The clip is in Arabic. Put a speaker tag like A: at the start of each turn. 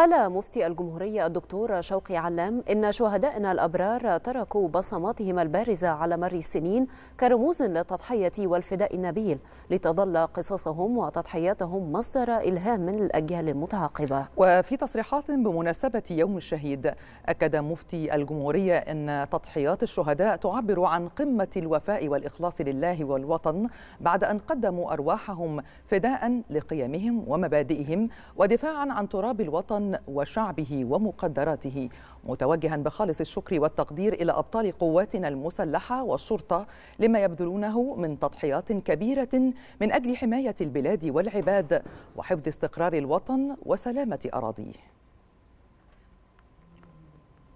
A: قال مفتي الجمهورية الدكتور شوقي علام إن شهدائنا الأبرار تركوا بصماتهم البارزة على مر السنين كرموز للتضحية والفداء النبيل لتظل قصصهم وتضحياتهم مصدر إلهام للأجيال المتعاقبة
B: وفي تصريحات بمناسبة يوم الشهيد أكد مفتي الجمهورية أن تضحيات الشهداء تعبر عن قمة الوفاء والإخلاص لله والوطن بعد أن قدموا أرواحهم فداء لقيمهم ومبادئهم ودفاعا عن تراب الوطن وشعبه ومقدراته متوجها بخالص الشكر والتقدير إلى أبطال قواتنا المسلحة والشرطة لما يبذلونه من تضحيات كبيرة من أجل حماية البلاد والعباد وحفظ استقرار الوطن وسلامة أراضيه